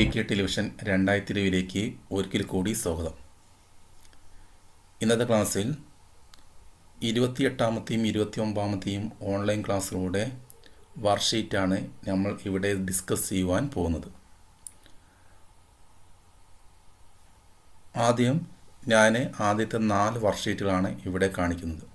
V K television രണ്ടായിരത്തി ഇരുപതിലേക്ക് ഒരിക്കൽ കൂടി സ്വാഗതം ഇന്നത്തെ ക്ലാസ്സിൽ ഇരുപത്തി എട്ടാമത്തെയും ഇരുപത്തി ഒമ്പാമത്തെയും ഓൺലൈൻ ക്ലാസ്സിലൂടെ വർഷീറ്റാണ് നമ്മൾ ഇവിടെ ഡിസ്കസ് ചെയ്യുവാൻ പോകുന്നത് ആദ്യം ഞാൻ ആദ്യത്തെ നാല് വർഷീറ്റുകളാണ് ഇവിടെ കാണിക്കുന്നത്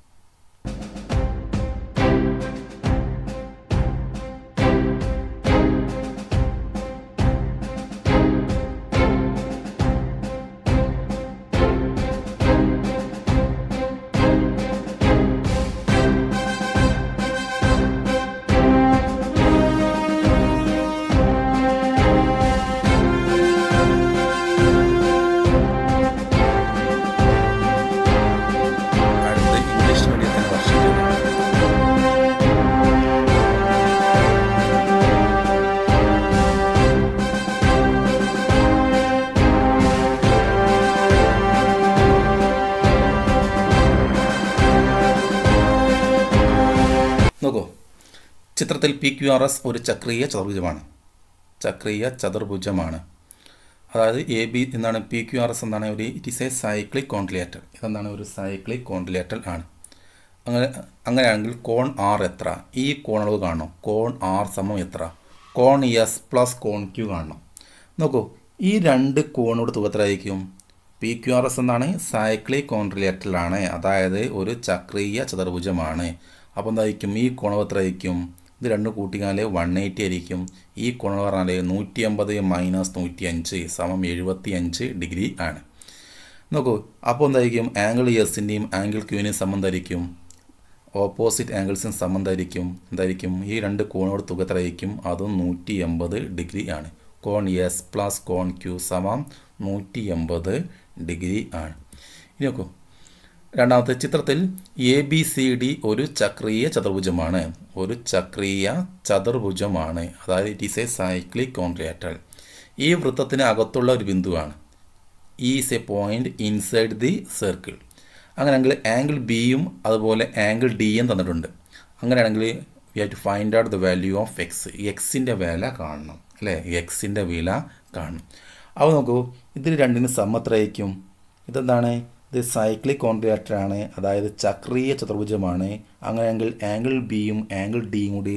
ചിത്രത്തിൽ പി ക്യു ആർ എസ് ഒരു ചക്രീയ ചതുർഭുജമാണ് ചക്രീയ ചതുർഭുജമാണ് അതായത് എ ബി എന്താണ് പി ക്യു ആർ എസ് എന്താണ് ഒരു it is a cyclic quadrilateral ഇതെന്താണ് ഒരു സൈക്ലിക് കോണ്ടിലേറ്റർ ആണ് അങ്ങനെ അങ്ങനെയാണെങ്കിൽ കോൺ ആർ എത്ര ഈ കോണളവ് കാണണം കോൺ ആർ സമം എത്ര കോൺ എസ് പ്ലസ് കോൺ ക്യു കാണണം നോക്കൂ ഈ രണ്ട് കോണോട് തുകത്തിലായിരിക്കും പി ക്യു ആർ എസ് എന്നാണ് സൈക്ലിക് കോൺട്രിലേറ്ററിലാണ് അതായത് ഒരു ചക്രീയ ചതുർഭുജമാണ് അപ്പോൾ എന്തായിരിക്കും ഈ എത്രയായിരിക്കും ഇത് രണ്ട് കൂട്ടിയാൽ വൺ എയ്റ്റി ആയിരിക്കും ഈ കോൺ പറഞ്ഞാൽ നൂറ്റി അമ്പത് മൈനസ് നൂറ്റി അഞ്ച് സമം എഴുപത്തി അഞ്ച് ഡിഗ്രി ആണ് നോക്കൂ അപ്പോൾ എന്തായിരിക്കും ആംഗിൾ എസിൻ്റെയും ആംഗിൾ ക്യൂവിനെയും സംബന്ധമായിരിക്കും ഓപ്പോസിറ്റ് ആംഗിൾസിന് സംബന്ധമായിരിക്കും എന്തായിരിക്കും ഈ രണ്ട് കോണോട് തുക എത്രയായിരിക്കും അതും നൂറ്റി എൺപത് ഡിഗ്രി ആണ് കോൺ എസ് പ്ലസ് കോൺ ക്യൂ സമം നൂറ്റി എൺപത് ഡിഗ്രി ആണ് ഇനി നോക്കൂ രണ്ടാമത്തെ ചിത്രത്തിൽ എ ബി സി ഡി ഒരു ചക്രീയ ചതുർഭുജമാണ് ഒരു ചക്രീയ ചതുർഭുജമാണ് അതായത് it is a cyclic quadrilateral ഈ വൃത്തത്തിന് അകത്തുള്ള ഒരു ബിന്ദുവാണ് is a point inside the circle അങ്ങനെയാണെങ്കിൽ ആംഗിൾ ബിയും അതുപോലെ ആംഗിൾ ഡിയും തന്നിട്ടുണ്ട് അങ്ങനെയാണെങ്കിൽ we have to find out the value of X എക്സിൻ്റെ വില കാണണം അല്ലേ എക്സിൻ്റെ വില കാണണം അപ്പോൾ നോക്കൂ ഇതിൽ രണ്ടിന് സമത്രയിക്കും ഇതെന്താണ് ഇത് സൈക്ലിക് കോൺട്രിയാക്ടർ ആണ് അതായത് ചക്രീയ ചതുർഭുജമാണ് അങ്ങനെയെങ്കിൽ ആംഗിൾ ബിയും ആംഗിൾ ഡിയും കൂടി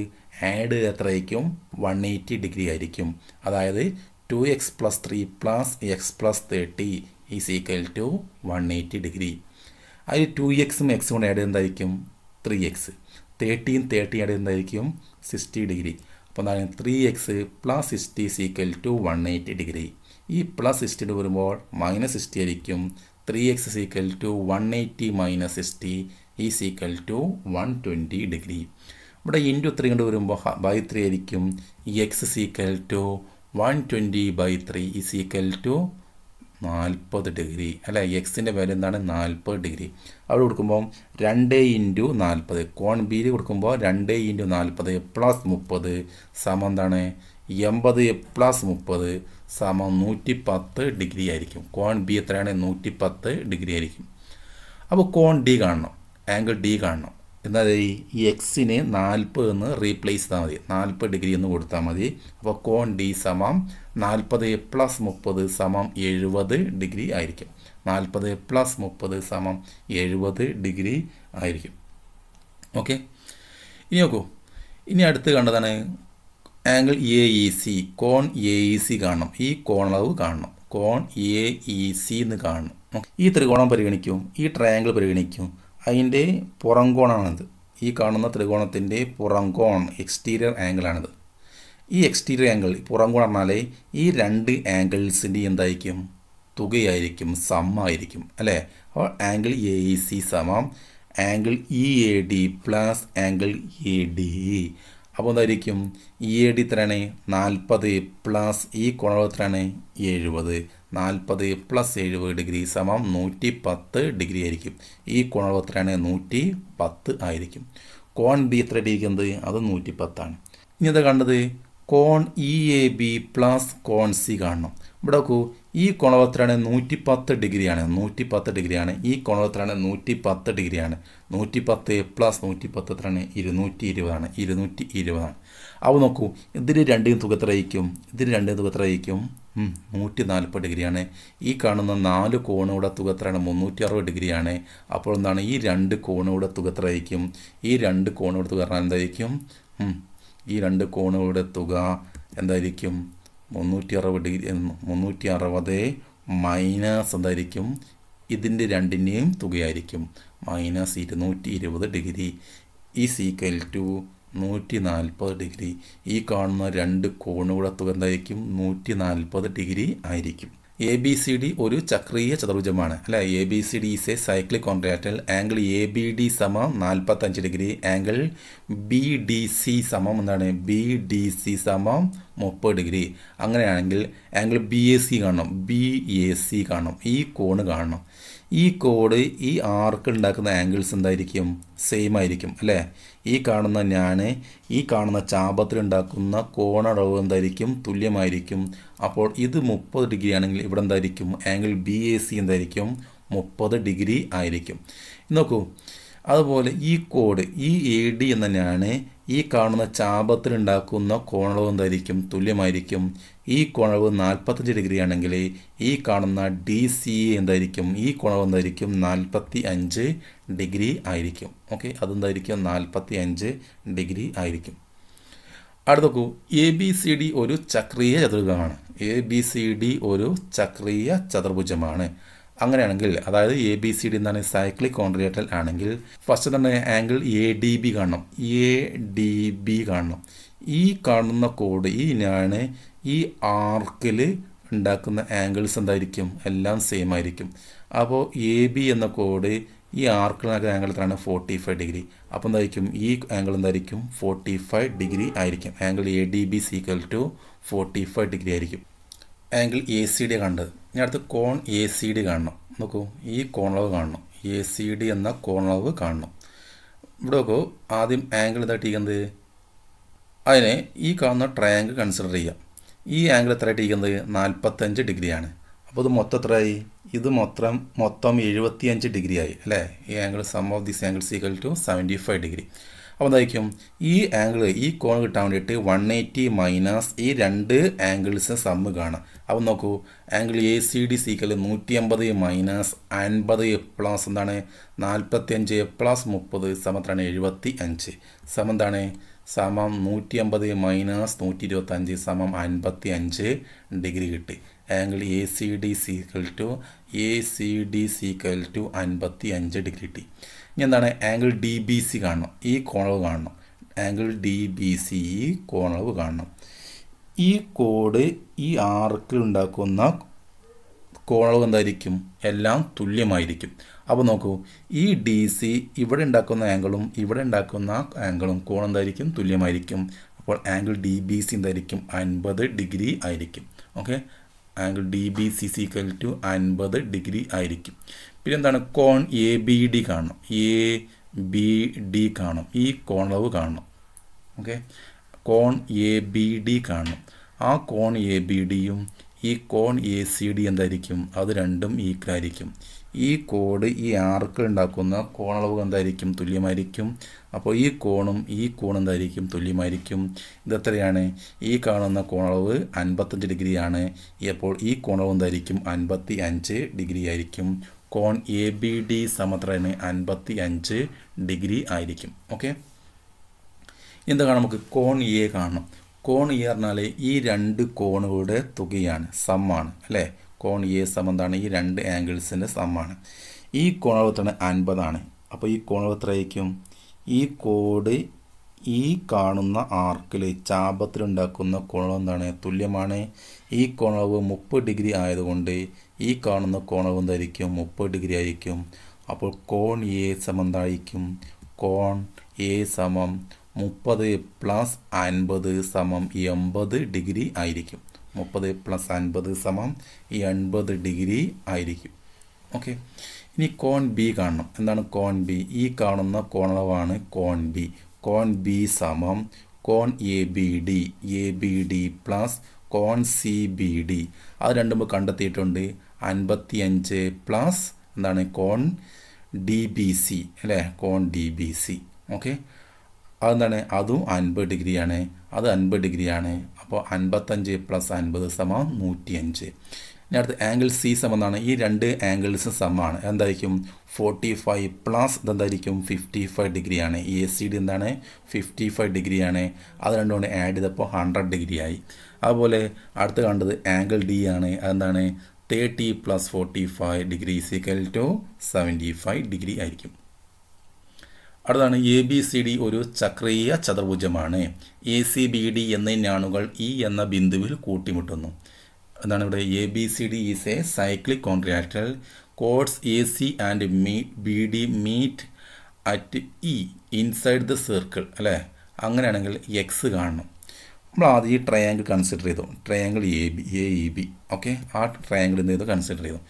ആഡ് എത്രയായിരിക്കും വൺ എയ്റ്റി ഡിഗ്രി ആയിരിക്കും അതായത് two X plus three plus X plus thirty is equal to one eighty degree അതിൽ ടു എക്സും എക്സും കൂടെ ആഡ് എന്തായിരിക്കും ത്രീ എക്സ് തേർട്ടിയും തേർട്ടിയും ആഡ് എന്തായിരിക്കും സിക്സ്റ്റി ഡിഗ്രി അപ്പോൾ എന്താണ് three X plus sixty is equal to one eighty degree ഈ പ്ലസ് സിക്സ്റ്റിയുടെ വരുമ്പോൾ മൈനസ് സിക്സ്റ്റി ആയിരിക്കും three X 3x is equal to 180 minus st is to one twenty degree ഇവിടെ ഇൻറ്റു ത്രീ കൊണ്ട് വരുമ്പോൾ ബൈ ത്രീ ആയിരിക്കും X is equal to one twenty by three is equal to നാൽപ്പത് degree അല്ല എക്സിൻ്റെ വില എന്താണ് നാൽപ്പത് ഡിഗ്രി അവിടെ കൊടുക്കുമ്പോൾ രണ്ട് ഇൻറ്റു നാൽപ്പത് കോൺ ബിയിൽ കൊടുക്കുമ്പോൾ രണ്ട് ഇൻറ്റു നാൽപ്പത് പ്ലസ് മുപ്പത് സമം എന്താണ് എൺപത് പ്ലസ് മുപ്പത് സമം നൂറ്റി പത്ത് ഡിഗ്രി ആയിരിക്കും കോൺ ബി എത്രയാണ് നൂറ്റി പത്ത് ഡിഗ്രി ആയിരിക്കും അപ്പോൾ കോൺ ഡി കാണണം ആംഗിൾ ഡി കാണണം എന്നാൽ ഈ എക്സിനെ നാൽപ്പത് എന്ന് റീപ്ലേസ് ചെയ്താൽ മതി നാൽപ്പത് ഡിഗ്രി എന്ന് കൊടുത്താൽ മതി അപ്പോൾ കോൺ ഡി സമം നാൽപ്പത് പ്ലസ് മുപ്പത് സമം എഴുപത് ഡിഗ്രി ആയിരിക്കും നാൽപ്പത് പ്ലസ് മുപ്പത് സമം എഴുപത് ഡിഗ്രി ആയിരിക്കും ഓക്കെ ഇനി നോക്കൂ ഇനി അടുത്ത് കണ്ടതാണ് ആംഗിൾ എ ഇ സി കോൺ എ ഇ സി കാണണം ഈ കോണളവ് കാണണം കോൺ എ ഇ സി എന്ന് കാണണം ഈ ത്രികോണം പരിഗണിക്കും ഈ ട്രയാങ്കിൾ പരിഗണിക്കും അതിൻ്റെ പുറം കോണാണിത് ഈ കാണുന്ന ത്രികോണത്തിൻ്റെ പുറം കോൺ എക്സ്റ്റീരിയർ ആംഗിളാണിത് ഈ എക്സ്റ്റീരിയർ ആംഗിൾ പുറം കോൺ പറഞ്ഞാലേ ഈ രണ്ട് ആംഗിൾസിൻ്റെ എന്തായിരിക്കും തുകയായിരിക്കും സമ്മായിരിക്കും അല്ലേ അപ്പോൾ ആംഗിൾ എ ഇ സി സമം angle E A D plus angle A D അപ്പോൾ എന്തായിരിക്കും എ ഡി എത്രയാണ് നാൽപ്പത് പ്ലസ് ഈ കോണളവ് എത്രയാണ് എഴുപത് നാൽപ്പത് പ്ലസ് എഴുപത് ഡിഗ്രി സമം നൂറ്റി പത്ത് ഡിഗ്രി ആയിരിക്കും ഈ കോണളവ് എത്രയാണ് നൂറ്റി പത്ത് ആയിരിക്കും കോൺ ബി എത്ര ഡിഗ്രിക്കുന്നത് അത് നൂറ്റി പത്താണ് ഇനി എന്താ കണ്ടത് കോൺ ഇ എ ബി പ്ലസ് കോൺ സി കാണണം ഇവിടെ നോക്കൂ ഈ കുണവത്രാണ് നൂറ്റി പത്ത് ഡിഗ്രിയാണ് നൂറ്റി പത്ത് ഡിഗ്രിയാണ് ഈ കുണവത്രാണ് നൂറ്റി പത്ത് ഡിഗ്രിയാണ് നൂറ്റി പത്ത് പ്ലസ് നൂറ്റി പത്ത് എത്രയാണ് ഇരുന്നൂറ്റി ഇരുപതാണ് ഇരുന്നൂറ്റി ഇരുപതാണ് അപ്പോൾ നോക്കൂ ഇതിൽ രണ്ടിനും തുക എത്രയിക്കും ഇതിൽ രണ്ടിനും തുക എത്രയിക്കും നൂറ്റി നാൽപ്പത് ഡിഗ്രിയാണ് ഈ കാണുന്ന നാല് കോണുകൂടെ തുക എത്രയാണ് മുന്നൂറ്റി അറുപത് ഡിഗ്രിയാണ് അപ്പോൾ എന്താണ് ഈ രണ്ട് കോണുകൂടെ തുക എത്രയായിരിക്കും ഈ രണ്ട് കോണുകൂടെ തുക എന്തായിരിക്കും ഈ രണ്ട് കോണുകളുടെ തുക എന്തായിരിക്കും മുന്നൂറ്റി അറുപത് ഡിഗ്രി മുന്നൂറ്റി അറുപത് മൈനസ് എന്തായിരിക്കും ഇതിൻ്റെ രണ്ടിൻ്റെയും തുകയായിരിക്കും മൈനസ് ഇരുന്നൂറ്റി ഇരുപത് ഡിഗ്രി ഈ സീക്കൽ ടു നൂറ്റി നാൽപ്പത് ഡിഗ്രി ഈ കാണുന്ന രണ്ട് കോണുകൂടെ തുക എന്തായിരിക്കും നൂറ്റി നാൽപ്പത് ഡിഗ്രി ആയിരിക്കും എ ബി സി ഡി ഒരു ചക്രീയ ചതുർഭുജമാണ് അല്ലെ A B C D is a cyclic quadrilateral angle A B D സമം നാൽപ്പത്തഞ്ച് degree angle B D C സമം എന്താണ് ബി ഡി സി സമം മുപ്പത് ഡിഗ്രി അങ്ങനെയാണെങ്കിൽ ആംഗിൾ ബി എ സി കാണണം ബി എ സി കാണണം ഈ കോണ് കാണണം ഈ കോഡ് ഈ ആർക്ക് ഉണ്ടാക്കുന്ന ആംഗിൾസ് എന്തായിരിക്കും സെയിം ആയിരിക്കും അല്ലേ ഈ കാണുന്ന ഞാൻ ഈ കാണുന്ന ചാപത്തിൽ ഉണ്ടാക്കുന്ന അളവ് എന്തായിരിക്കും തുല്യമായിരിക്കും അപ്പോൾ ഇത് മുപ്പത് ഡിഗ്രി ആണെങ്കിൽ ഇവിടെ എന്തായിരിക്കും ആംഗിൾ ബി എ സി എന്തായിരിക്കും മുപ്പത് ഡിഗ്രി ആയിരിക്കും നോക്കൂ അതുപോലെ ഈ കോഡ് ഈ എ ഡി എന്ന ഞാൻ ഈ കാണുന്ന ചാപത്തിലുണ്ടാക്കുന്ന കോണളവും എന്തായിരിക്കും തുല്യമായിരിക്കും ഈ കോണളവ് നാൽപ്പത്തഞ്ച് ഡിഗ്രി ആണെങ്കിൽ ഈ കാണുന്ന ഡി സി എന്തായിരിക്കും ഈ കോണളവ് എന്തായിരിക്കും നാൽപ്പത്തി അഞ്ച് ഡിഗ്രി ആയിരിക്കും ഓക്കെ അതെന്തായിരിക്കും നാൽപ്പത്തി അഞ്ച് ഡിഗ്രി ആയിരിക്കും അടുത്ത നോക്കൂ എ ബി സി ഡി ഒരു ചക്രീയ ചതുർഭുജമാണ് എ ബി സി ഡി ഒരു ചക്രീയ ചതുർഭുജമാണ് അങ്ങനെയാണെങ്കിൽ അതായത് എ ബി സി ഡി എന്നാണ് സൈക്ലിക് കോൺട്രിയേറ്റൽ ആണെങ്കിൽ ഫസ്റ്റ് തന്നെ ആംഗിൾ എ ഡി ബി കാണണം എ ഡി ബി കാണണം ഈ കാണുന്ന കോഡ് ഈ ഞാൻ ഈ ആർക്കിൽ ഉണ്ടാക്കുന്ന ആംഗിൾസ് എന്തായിരിക്കും എല്ലാം സെയിം ആയിരിക്കും അപ്പോൾ എ ബി എന്ന കോഡ് ഈ ആർക്കിൽ നടക്കുന്ന ആംഗിൾ എത്രയാണ് ഫോർട്ടി ഫൈവ് ഡിഗ്രി അപ്പോൾ എന്തായിരിക്കും ഈ ആംഗിൾ എന്തായിരിക്കും ഫോർട്ടി ഫൈവ് ഡിഗ്രി ആയിരിക്കും angle A D B is equal to forty five degree ആയിരിക്കും ആംഗിൾ എ സി ഡി കണ്ടത് ഇനി അടുത്ത് കോൺ എ സി ഡി കാണണം നോക്കൂ ഈ കോണളവ് കാണണം എ സി ഡി എന്ന കോണളവ് കാണണം ഇവിടെ നോക്കൂ ആദ്യം ആംഗിൾ ഇതായിട്ടിരിക്കുന്നത് അതിനെ ഈ കാണുന്ന ട്രയാങ്കിൾ കൺസിഡർ ചെയ്യാം ഈ ആംഗിൾ എത്രയായിട്ടിരിക്കുന്നത് നാൽപ്പത്തഞ്ച് ഡിഗ്രിയാണ് അപ്പോൾ ഇത് മൊത്തം എത്രയായി ഇത് മൊത്തം മൊത്തം എഴുപത്തിയഞ്ച് ഡിഗ്രി ആയി അല്ലേ ഈ angle sum of this angles equal to seventy five degree അപ്പോൾ എന്തായിരിക്കും ഈ ആംഗിൾ ഈ കോൺ കിട്ടാൻ വേണ്ടിയിട്ട് വൺ എയ്റ്റി മൈനസ് ഈ രണ്ട് ആംഗിൾസ് സമ്മ് കാണാം അപ്പോൾ നോക്കൂ angle A C D is equal നൂറ്റി അമ്പത് മൈനസ് അൻപത് പ്ലസ് എന്താണ് നാൽപ്പത്തി അഞ്ച് പ്ലസ് മുപ്പത് സമത്രാണ് എഴുപത്തി അഞ്ച് സമം എന്താണ് സമം നൂറ്റി അമ്പത് മൈനസ് നൂറ്റി ഇരുപത്തി അഞ്ച് സമം അൻപത്തി അഞ്ച് ഡിഗ്രി കിട്ടി angle A C D is equal to A C D is equal to അൻപത്തി അഞ്ച് ഡിഗ്രി ടി ഇനി എന്താണ് ആംഗിൾ ഡി ബി സി കാണണം ഈ കോണവ് കാണണം ആംഗിൾ ഡി ബി സി ഈ കോണവ് കാണണം ഈ കോഡ് ഈ ആർക്കിൽ ഉണ്ടാക്കുന്ന കോണവ് എന്തായിരിക്കും എല്ലാം തുല്യമായിരിക്കും അപ്പോൾ നോക്കൂ ഈ ഡി സി ഇവിടെ ഉണ്ടാക്കുന്ന ആംഗിളും ഇവിടെ ഉണ്ടാക്കുന്ന ആംഗിളും കോൺ എന്തായിരിക്കും തുല്യമായിരിക്കും അപ്പോൾ ആംഗിൾ ഡി ബി സി എന്തായിരിക്കും അൻപത് ഡിഗ്രി ആയിരിക്കും okay angle D B C C equal to അൻപത് ഡിഗ്രി ആയിരിക്കും പിന്നെ എന്താണ് കോൺ എ ബി ഡി കാണണം എ ബി ഡി കാണണം ഈ കോണളവ് കാണണം ഓക്കെ കോൺ എ ബി ഡി കാണണം ആ കോൺ എ ബി ഡിയും ഈ കോൺ എ സി ഡി എന്തായിരിക്കും അത് രണ്ടും ഈക്വൽ ആയിരിക്കും ഈ കോഡ് ഈ ആർക്ക് ഉണ്ടാക്കുന്ന കോണളവ് എന്തായിരിക്കും തുല്യമായിരിക്കും അപ്പോൾ ഈ കോണും ഈ കോണും എന്തായിരിക്കും തുല്യമായിരിക്കും ഇതെത്രയാണ് ഈ കാണുന്ന കോണളവ് അൻപത്തഞ്ച് ഡിഗ്രിയാണ് അപ്പോൾ ഈ കോണളവ് എന്തായിരിക്കും അൻപത്തി അഞ്ച് ഡിഗ്രി ആയിരിക്കും കോൺ എ ബി ഡി സമത്രന് അൻപത്തി അഞ്ച് ഡിഗ്രി ആയിരിക്കും ഓക്കെ എന്താണ് നമുക്ക് കോൺ എ കാണണം കോൺ എ പറഞ്ഞാൽ ഈ രണ്ട് കോണുകളുടെ തുകയാണ് സമ്മാണ് അല്ലേ കോൺ എ സമം എന്താണ് ഈ രണ്ട് ആംഗിൾസിൻ്റെ സമ്മാണ് ഈ കോണവത്താണ് അൻപതാണ് അപ്പോൾ ഈ കോണവ് ഈ കോഡ് ഈ കാണുന്ന ആർക്കിൽ ചാപത്തിലുണ്ടാക്കുന്ന കോണവ് എന്താണ് തുല്യമാണ് ഈ കോണവ് മുപ്പത് ഡിഗ്രി ആയതുകൊണ്ട് ഈ കാണുന്ന കോണവ് എന്തായിരിക്കും മുപ്പത് ഡിഗ്രി ആയിരിക്കും അപ്പോൾ കോൺ എ സമം എന്തായിരിക്കും കോൺ എ സമം മുപ്പത് പ്ലസ് അൻപത് സമം എൺപത് ഡിഗ്രി ആയിരിക്കും മുപ്പത് പ്ലസ് അൻപത് സമം ഈ അൻപത് ഡിഗ്രി ആയിരിക്കും ഓക്കെ ഇനി കോൺ ബി കാണണം എന്താണ് കോൺ ബി ഈ കാണുന്ന കോണളവാണ് കോൺ ബി കോൺ ബി സമം കോൺ A B D A B D plus കോൺ സി ബി ഡി അത് രണ്ടും കണ്ടെത്തിയിട്ടുണ്ട് അൻപത്തി അഞ്ച് പ്ലസ് എന്താണ് കോൺ ഡി ബി സി അല്ലേ കോൺ ഡി ബി സി ഓക്കെ അതെന്താണ് അതും അൻപത് ഡിഗ്രിയാണ് അത് അൻപത് ഡിഗ്രിയാണ് അപ്പോൾ അൻപത്തഞ്ച് പ്ലസ് അൻപത് സമം നൂറ്റിയഞ്ച് ഇനി അടുത്ത് ആംഗിൾ സി സമന്നാണ് ഈ രണ്ട് ആംഗിൾസ് സമമാണ് എന്തായിരിക്കും ഫോർട്ടി ഫൈവ് പ്ലസ് ഇതെന്തായിരിക്കും ഫിഫ്റ്റി ഫൈവ് ഡിഗ്രിയാണ് ഈ എ സി ഡി എന്താണ് ഫിഫ്റ്റി ഫൈവ് ഡിഗ്രിയാണ് അത് രണ്ടും കൊണ്ട് ആഡ് ചെയ്തപ്പോൾ ഹൺഡ്രഡ് ഡിഗ്രിയായി അതുപോലെ അടുത്ത് കണ്ടത് ആംഗിൾ ഡി ആണ് അതെന്താണ് thirty plus forty five degree is equal to seventy five degree ആയിരിക്കും അടുത്താണ് എ ബി സി ഡി ഒരു ചക്രീയ ചതുർഭുജമാണ് എ സി ബി ഡി എന്നീ ഞാണുകൾ ഇ e എന്ന ബിന്ദുവിൽ കൂട്ടിമുട്ടുന്നു എന്താണ് ഇവിടെ A B C D is a cyclic quadrilateral chords A C and me B D meet at E inside the circle അല്ലേ അങ്ങനെയാണെങ്കിൽ എക്സ് കാണണം നമ്മൾ ആദ്യം ഈ ട്രയാങ്കിൾ കൺസിഡർ ചെയ്തു triangle A B A E B okay ആ triangle എന്ത് ചെയ്തു കൺസിഡർ ചെയ്തു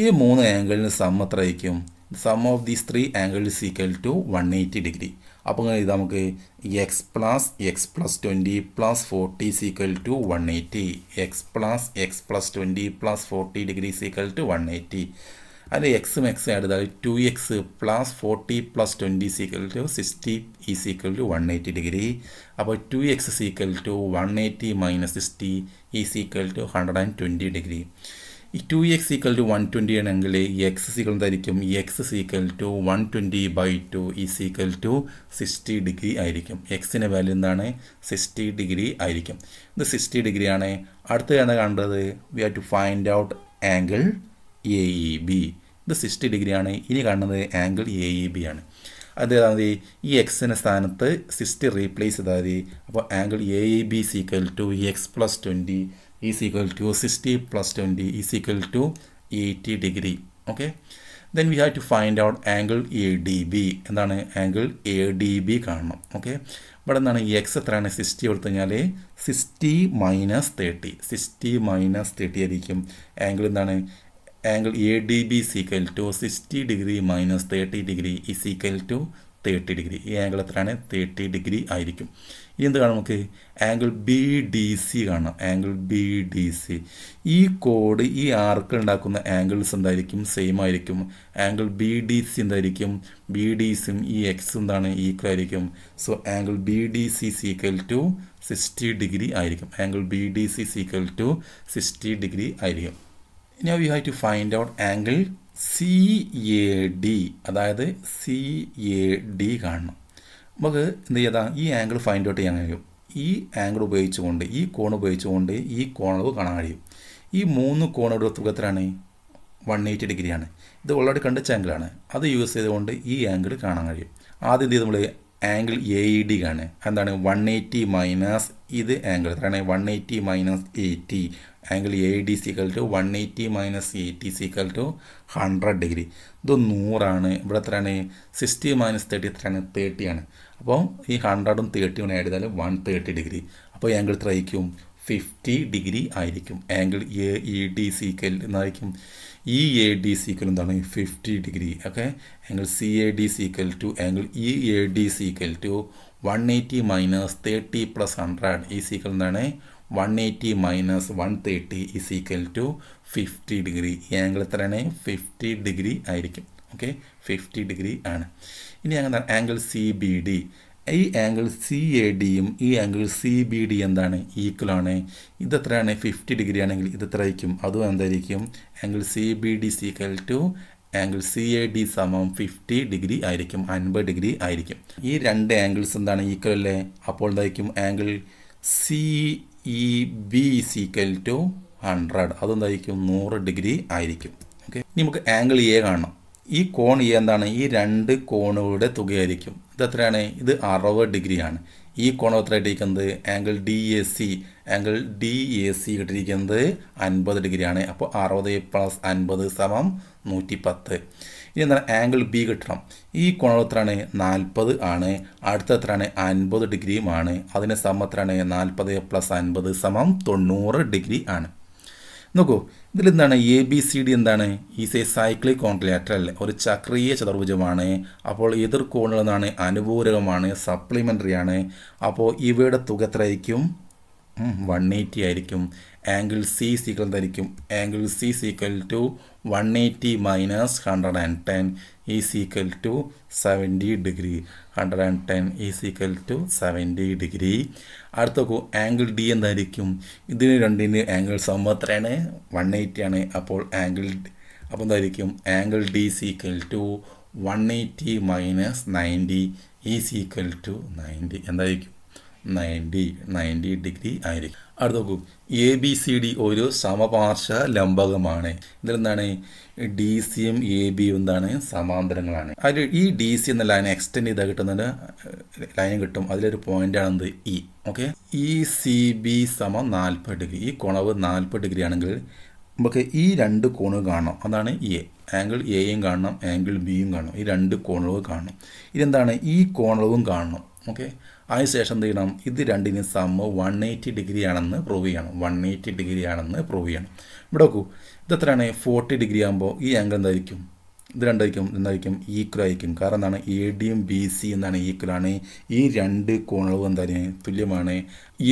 ഈ മൂന്ന് ആംഗിളിന് സമ്മത്രയ്ക്കും sum of these three angles equal to one eighty degree അപ്പോൾ അങ്ങനെ ഇത് നമുക്ക് X plus X plus twenty plus forty is equal to one eighty X plus X plus twenty plus forty degree is equal to one eighty അതിൽ എക്സും എക്സും എടുത്താൽ two X plus forty plus twenty is equal to sixty is equal to one eighty degree അപ്പോൾ two X is equal to one eighty minus sixty is equal to hundred and twenty degree ഈ two X equal to one twenty ആണെങ്കിൽ ഈ X is equal എന്തായിരിക്കും ഈ X is equal to one twenty by two is equal to sixty degree ആയിരിക്കും എക്സിൻ്റെ value എന്താണ് sixty degree ആയിരിക്കും ഇത് സിക്സ്റ്റി ഡിഗ്രി ആണ് അടുത്തതാണ് കണ്ടത് we are to find out angle A E B ഇത് സിക്സ്റ്റി ഡിഗ്രി ആണ് ഇനി കാണുന്നത് ആംഗിൾ എ ഇ ബി ആണ് അത് ഈ എക്സിൻ്റെ സ്ഥാനത്ത് സിക്സ്റ്റി റീപ്ലേസ് ചെയ്താൽ മതി അപ്പോൾ angle A E B is equal to X plus twenty is equal to 60 plus 20 is equal to 80 degree okay then we have to find out angle ADB എന്താണ് angle A D B കാണണം okay ഇവിടെ എന്താണ് X എത്രയാണ് sixty കൊടുത്തു കഴിഞ്ഞാൽ sixty minus thirty sixty minus thirty ആയിരിക്കും angle എന്താണ് angle A D B is equal to sixty degree minus thirty degree is equal to thirty degree ഈ ആംഗിൾ എത്രയാണ് തേർട്ടി ഡിഗ്രി ആയിരിക്കും ഇനി എന്ത് കാണാം നമുക്ക് ആംഗിൾ ബി ഡി സി കാണാം ആംഗിൾ ബി ഡി സി ഈ കോഡ് ഈ ആർക്ക് ഉണ്ടാക്കുന്ന ആംഗിൾസ് എന്തായിരിക്കും സെയിം ആയിരിക്കും ആംഗിൾ ബി ഡി സി എന്തായിരിക്കും ബി ഡി സിയും ഈ എക്സ് എന്താണ് ഈക്വൽ ആയിരിക്കും so angle B D C is equal to sixty degree ആയിരിക്കും angle B D C is equal to sixty degree ആയിരിക്കും ഇനി we have to find out angle C A D അതായത് C A D കാണണം നമുക്ക് എന്ത് ചെയ്താൽ ഈ ആംഗിൾ ഫൈൻഡ് ഔട്ട് ചെയ്യാൻ കഴിയും ഈ ആംഗിൾ ഉപയോഗിച്ചുകൊണ്ട് ഈ കോൺ ഉപയോഗിച്ചുകൊണ്ട് ഈ കോണളവ് കാണാൻ കഴിയും ഈ മൂന്ന് കോണുകളുടെ തുകത്തിലാണ് വൺ എയ്റ്റി ഡിഗ്രിയാണ് ഇത് ഓൾറെഡി കണ്ടിച്ച ആംഗിളാണ് അത് യൂസ് ചെയ്തുകൊണ്ട് ഈ ആംഗിൾ കാണാൻ കഴിയും ആദ്യം എന്ത് നമ്മൾ ആംഗിൾ എ ഇ ഡി ആണ് എന്താണ് വൺ എയ്റ്റി മൈനസ് ഇത് ആംഗിൾ എത്രയാണ് one eighty minus eighty angle A D is equal to one eighty minus eighty is equal to hundred degree ഇത് നൂറാണ് ഇവിടെ എത്രയാണ് സിക്സ്റ്റി മൈനസ് തേർട്ടി എത്രയാണ് തേർട്ടിയാണ് അപ്പോൾ ഈ ഹൺഡ്രഡും തേർട്ടിയും ആഡ് ചെയ്താൽ വൺ തേർട്ടി ഡിഗ്രി അപ്പോൾ ആംഗിൾ എത്രയായിരിക്കും ഫിഫ്റ്റി ഡിഗ്രി ആയിരിക്കും angle A E D is equal എന്നായിരിക്കും ഇ എ ഡി സീക്വൽ എന്താണ് fifty degree okay angle C A D is equal to angle E A D is equal to one eighty minus thirty plus hundred is equal എന്താണ് one eighty minus one thirty is equal to fifty degree ഈ angle എത്രയാണ് fifty degree ആയിരിക്കും okay fifty degree ആണ് ഇനി അങ്ങനെ angle C B D ഈ angle C A ഡിയും ഈ ആംഗിൾ സി ബി ഡി എന്താണ് ഇത് ഇതെത്രയാണ് ഫിഫ്റ്റി ഡിഗ്രി ആണെങ്കിൽ ഇതെത്രയായിരിക്കും അതും എന്തായിരിക്കും angle C B D is equal to angle C A D സമം ഫിഫ്റ്റി ഡിഗ്രി ആയിരിക്കും അൻപത് ഡിഗ്രി ആയിരിക്കും ഈ രണ്ട് ആംഗിൾസ് എന്താണ് ഈക്വൽ അല്ലേ അപ്പോൾ എന്തായിരിക്കും angle C E B is equal to hundred അതെന്തായിരിക്കും നൂറ് ഡിഗ്രി ആയിരിക്കും ഓക്കെ നമുക്ക് ആംഗിൾ എ കാണണം ഈ കോൺ എന്താണ് ഈ രണ്ട് കോണുകളുടെ തുകയായിരിക്കും ഇത് എത്രയാണ് ഇത് അറുപത് ഡിഗ്രിയാണ് ഈ കോണം എത്ര angle D A C angle D A C ഇട്ടിരിക്കുന്നത് അൻപത് ഡിഗ്രിയാണ് അപ്പോൾ അറുപത് പ്ലസ് അൻപത് സമം നൂറ്റി പത്ത് ഇനി എന്താണ് ആംഗിൾ ബി കിട്ടണം ഈ കോണം എത്രയാണ് നാൽപ്പത് ആണ് അടുത്ത എത്രയാണ് അൻപത് ഡിഗ്രിയുമാണ് അതിന് സമം എത്രയാണ് നാൽപ്പത് പ്ലസ് അൻപത് സമം തൊണ്ണൂറ് ഡിഗ്രി ആണ് നോക്കൂ എന്താണ് എ ബി സി ഡി എന്താണ് ഈസ് എ സൈക്ലിക് അല്ലേ ഒരു ചക്രീയ ചതുർഭുജമാണ് അപ്പോൾ കോണുകൾ എന്താണ് അനുപൂരകമാണ് സപ്ലിമെൻ്ററി ആണ് അപ്പോൾ ഇവയുടെ തുക എത്രയായിരിക്കും വൺ എയ്റ്റി ആയിരിക്കും ആംഗിൾ സി സീക്വൽ എന്തായിരിക്കും angle C is equal to one eighty minus hundred and ten is equal to seventy degree hundred and ten is equal to seventy degree അടുത്ത നോക്കൂ ആംഗിൾ ഡി എന്തായിരിക്കും ഇതിന് രണ്ടിന് ആംഗിൾ സമം എത്രയാണ് one eighty ആണ് അപ്പോൾ ആംഗിൾ അപ്പോൾ എന്തായിരിക്കും angle D is equal to one eighty minus ninety is equal to ninety എന്തായിരിക്കും നയൻറ്റി നയൻറ്റി ഡിഗ്രി ആയിരിക്കും അടുത്ത് നോക്കൂ എ ബി സി ഡി ഒരു സമപാർശ്വ ലംബകമാണ് ഇതിലെന്താണ് ഡി സിയും എ ബിയും എന്താണ് സമാന്തരങ്ങളാണ് അതിൽ ഈ ഡി സി എന്ന ലൈൻ എക്സ്റ്റെൻഡ് ചെയ്താൽ കിട്ടുന്ന ലൈൻ കിട്ടും അതിലൊരു പോയിന്റ് എന്ത് E okay E C B സമം നാൽപ്പത് ഡിഗ്രി ഈ കുണവ് നാൽപ്പത് ഡിഗ്രി ആണെങ്കിൽ നമുക്ക് ഈ രണ്ട് കോണുകൾ കാണണം അതാണ് എ ആംഗിൾ എയും കാണണം ആംഗിൾ ബിയും കാണണം ഈ രണ്ട് കോണുകൾ കാണണം ഇതെന്താണ് ഈ കോണളവും കാണണം ഓക്കെ അതിനുശേഷം എന്ത് ചെയ്യണം ഇത് രണ്ടിനും സമ്മ് വൺ എയ്റ്റി ഡിഗ്രി ആണെന്ന് പ്രൂവ് ചെയ്യണം വൺ എയ്റ്റി ഡിഗ്രി ആണെന്ന് പ്രൂവ് ചെയ്യണം ഇവിടെ നോക്കൂ എത്രയാണ് ഫോർട്ടി ഡിഗ്രി ആകുമ്പോൾ ഈ ആംഗിൾ എന്തായിരിക്കും ഇത് രണ്ടായിരിക്കും എന്തായിരിക്കും ഈക്വൽ ആയിരിക്കും കാരണം എന്താണ് എ ഡിയും ബി സി ഈക്വൽ ഈക്വലാണ് ഈ രണ്ട് കോണുകളും എന്താണ് തുല്യമാണ്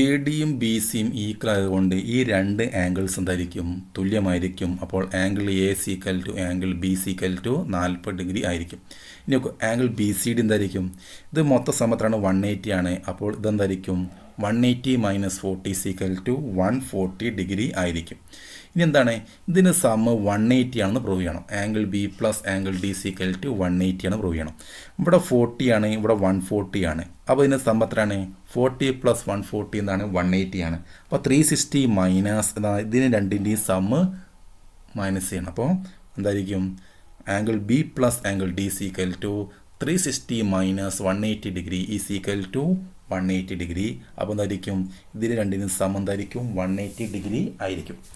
എ ഡിയും ബി സിയും ഈക്വൽ ആയതുകൊണ്ട് ഈ രണ്ട് ആംഗിൾസ് എന്തായിരിക്കും തുല്യമായിരിക്കും അപ്പോൾ angle A equal to angle B equal to നാൽപ്പത് ഡിഗ്രി ആയിരിക്കും ഇനി ആംഗിൾ ബി സി ഡി എന്തായിരിക്കും ഇത് മൊത്തം സമയത്താണ് വൺ എയ്റ്റി ആണ് അപ്പോൾ ഇതെന്തായിരിക്കും one eighty minus forty is equal to one forty degree ആയിരിക്കും ഇനി എന്താണ് ഇതിന് സമ വൺ എയ്റ്റി ആണെന്ന് പ്രൂവ് ചെയ്യണം angle B plus angle D is equal to one eighty ആണ് പ്രൂവ് ചെയ്യണം ഇവിടെ ഫോർട്ടി ആണ് ഇവിടെ വൺ ഫോർട്ടി ആണ് അപ്പോൾ ഇതിന് സമ എത്രയാണ് ഫോർട്ടി പ്ലസ് വൺ ഫോർട്ടി എന്താണ് വൺ എയ്റ്റി ആണ് അപ്പോൾ ത്രീ സിക്സ്റ്റി മൈനസ് ഇതിന് രണ്ടിൻ്റെയും സമ് മൈനസ് ചെയ്യണം അപ്പോൾ എന്തായിരിക്കും angle B plus angle D is equal to three sixty minus one eighty degree is equal to one eighty degree അപ്പോൾ എന്തായിരിക്കും ഇതിൽ രണ്ടിനും സമം വൺ എയ്റ്റി ഡിഗ്രി ആയിരിക്കും